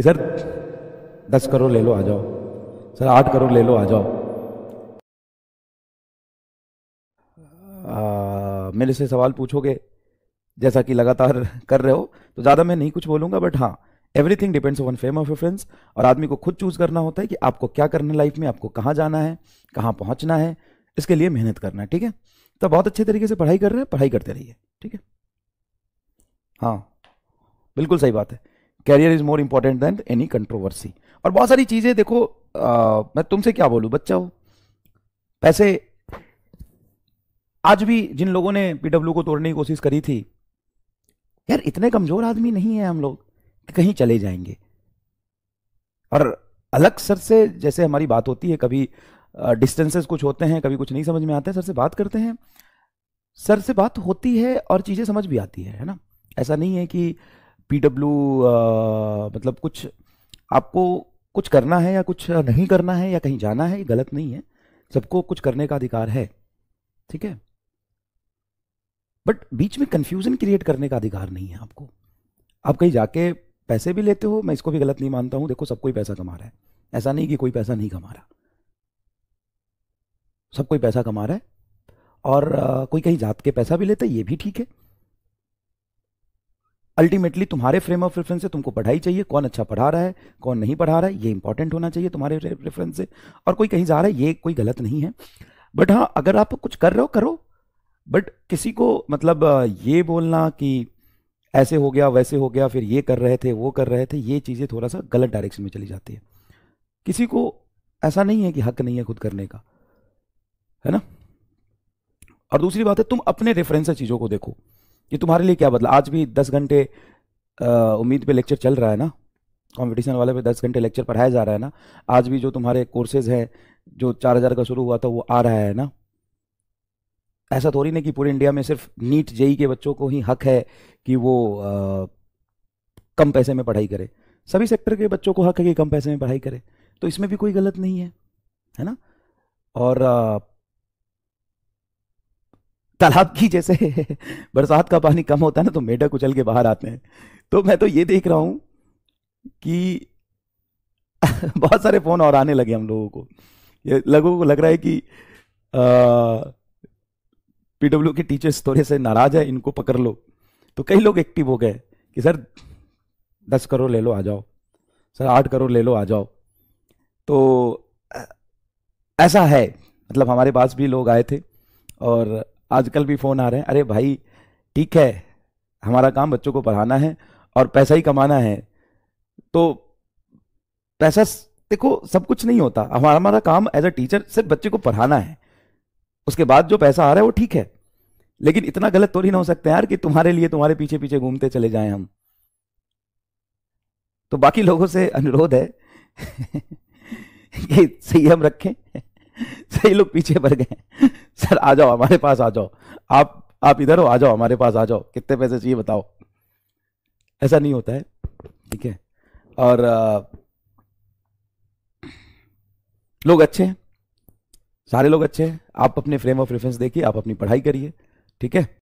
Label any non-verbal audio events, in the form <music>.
कि सर दस करोड़ ले लो आ जाओ सर आठ करोड़ ले लो आ जाओ मेरे से सवाल पूछोगे जैसा कि लगातार कर रहे हो तो ज़्यादा मैं नहीं कुछ बोलूंगा बट हाँ everything depends on fame of friends और आदमी को खुद चूज करना होता है कि आपको क्या करना है लाइफ में आपको कहाँ जाना है कहाँ पहुँचना है इसके लिए मेहनत करना है ठीक है तो बहुत अच्छे तरीके से पढ़ाई कर रहे हैं पढ़ाई करते रहिए ठीक है हाँ बिल्कुल सही बात है career is more important than any controversy और बहुत सारी चीजें देखो आ, मैं तुमसे क्या बोलूं बच्चा हो पैसे आज भी जिन लोगों ने पीडब्ल्यू को तोड़ने की कोशिश करी थी यार इतने कमजोर आदमी नहीं है हम लोग कि कहीं चले जाएंगे और अलग सर से जैसे हमारी बात होती है कभी डिस्टेंसेस कुछ होते हैं कभी कुछ नहीं समझ में आते हैं सर से बात करते हैं सर से बात होती है और चीज़ें समझ भी आती है है ना ऐसा नहीं है कि पीडब्ल्यू मतलब कुछ आपको कुछ करना है या कुछ नहीं करना है या कहीं जाना है ये गलत नहीं है सबको कुछ करने का अधिकार है ठीक है बट बीच में कंफ्यूजन क्रिएट करने का अधिकार नहीं है आपको आप कहीं जाके पैसे भी लेते हो मैं इसको भी गलत नहीं मानता हूं देखो सबको कोई पैसा कमा रहा है ऐसा नहीं कि कोई पैसा नहीं कमा रहा सब कोई पैसा कमा रहा है और आ, कोई कहीं जात के पैसा भी लेता है ये भी ठीक है अल्टीमेटली तुम्हारे फ्रेम ऑफ रेफरेंस से तुमको पढ़ाई चाहिए कौन अच्छा पढ़ा रहा है कौन नहीं पढ़ा रहा है ये इंपॉर्टेंट होना चाहिए तुम्हारे रेफरेंस से और कोई कहीं जा रहा है ये कोई गलत नहीं है बट हाँ अगर आप कुछ कर रहे हो करो बट किसी को मतलब ये बोलना कि ऐसे हो गया वैसे हो गया फिर ये कर रहे थे वो कर रहे थे ये चीज़ें थोड़ा सा गलत डायरेक्शन में चली जाती है किसी को ऐसा नहीं है कि हक नहीं है खुद करने का है ना और दूसरी बात है तुम अपने रेफरेंस से चीज़ों को देखो ये तुम्हारे लिए क्या बदला आज भी दस घंटे उम्मीद पे लेक्चर चल रहा है ना कंपटीशन वाले पे दस घंटे लेक्चर पढ़ाया जा रहा है ना आज भी जो तुम्हारे कोर्सेज हैं जो चार हज़ार का शुरू हुआ था वो आ रहा है ना ऐसा थोड़ी नहीं कि पूरे इंडिया में सिर्फ नीट जेई के बच्चों को ही हक है कि वो आ, कम पैसे में पढ़ाई करे सभी सेक्टर के बच्चों को हक है कि कम पैसे में पढ़ाई करे तो इसमें भी कोई गलत नहीं है है ना और आ, तालाब की जैसे <laughs> बरसात का पानी कम होता है ना तो मेढक उछल के बाहर आते हैं तो मैं तो ये देख रहा हूं कि <laughs> बहुत सारे फ़ोन और आने लगे हम लोगों को ये लोगों को लग रहा है कि पीडब्ल्यू के टीचर्स थोड़े से नाराज़ है इनको पकड़ लो तो कई लोग एक्टिव हो गए कि सर दस करोड़ ले लो आ जाओ सर आठ करोड़ ले लो आ जाओ तो ऐसा है मतलब हमारे पास भी लोग आए थे और आजकल भी फ़ोन आ रहे हैं अरे भाई ठीक है हमारा काम बच्चों को पढ़ाना है और पैसा ही कमाना है तो पैसा देखो सब कुछ नहीं होता हमारा हमारा काम एज अ टीचर सिर्फ बच्चे को पढ़ाना है उसके बाद जो पैसा आ रहा है वो ठीक है लेकिन इतना गलत तो नहीं हो सकते यार कि तुम्हारे लिए तुम्हारे पीछे पीछे घूमते चले जाए हम तो बाकी लोगों से अनुरोध है <laughs> कि हम रखें सही लोग पीछे पड़ गए सर आ जाओ हमारे पास आ जाओ आप आप इधर हो आ जाओ हमारे पास आ जाओ कितने पैसे चाहिए बताओ ऐसा नहीं होता है ठीक है और आ, लोग अच्छे हैं सारे लोग अच्छे हैं आप अपने फ्रेम ऑफ रेफरेंस देखिए आप अपनी पढ़ाई करिए ठीक है